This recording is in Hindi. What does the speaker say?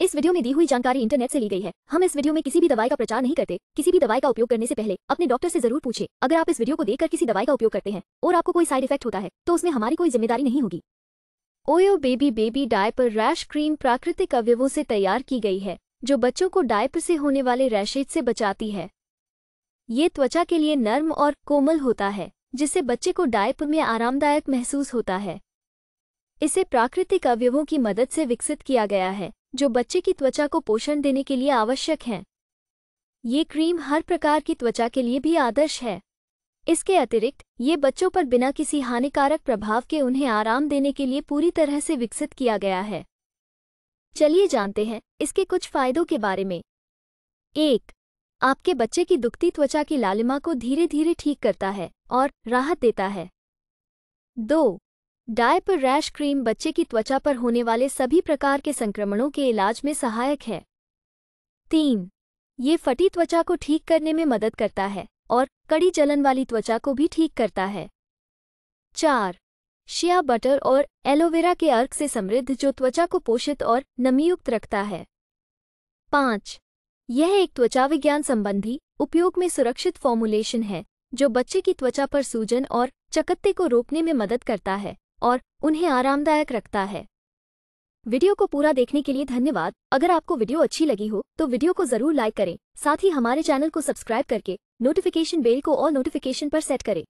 इस वीडियो में दी हुई जानकारी इंटरनेट से ली गई है हम इस वीडियो में किसी भी दवाई का प्रचार नहीं करते किसी भी दवाई का उपयोग करने से पहले अपने डॉक्टर से जरूर पूछे अगर आप इस वीडियो को देखकर किसी दवाई का उपयोग करते हैं और आपको कोई साइड इफेक्ट होता है तो उसमें हमारी कोई जिम्मेदारी नहीं होगी Oyo baby baby diaper rash cream प्राकृतिक अवयवों से तैयार की गई है जो बच्चों को डायपर से होने वाले रैशेज से बचाती है ये त्वचा के लिए नर्म और कोमल होता है जिससे बच्चे को डायपर में आरामदायक महसूस होता है इसे प्राकृतिक अवयवों की मदद से विकसित किया गया है जो बच्चे की त्वचा को पोषण देने के लिए आवश्यक हैं ये क्रीम हर प्रकार की त्वचा के लिए भी आदर्श है इसके अतिरिक्त ये बच्चों पर बिना किसी हानिकारक प्रभाव के उन्हें आराम देने के लिए पूरी तरह से विकसित किया गया है चलिए जानते हैं इसके कुछ फायदों के बारे में एक आपके बच्चे की दुखती त्वचा की लालिमा को धीरे धीरे ठीक करता है और राहत देता है दो डायपर रैश क्रीम बच्चे की त्वचा पर होने वाले सभी प्रकार के संक्रमणों के इलाज में सहायक है तीन ये फटी त्वचा को ठीक करने में मदद करता है और कड़ी जलन वाली त्वचा को भी ठीक करता है चार शिया बटर और एलोवेरा के अर्क से समृद्ध जो त्वचा को पोषित और नमीयुक्त रखता है पाँच यह एक त्वचा विज्ञान संबंधी उपयोग में सुरक्षित फॉर्मुलेशन है जो बच्चे की त्वचा पर सूजन और चकत्ते को रोकने में मदद करता है और उन्हें आरामदायक रखता है वीडियो को पूरा देखने के लिए धन्यवाद अगर आपको वीडियो अच्छी लगी हो तो वीडियो को जरूर लाइक करें साथ ही हमारे चैनल को सब्सक्राइब करके नोटिफिकेशन बेल को और नोटिफिकेशन पर सेट करें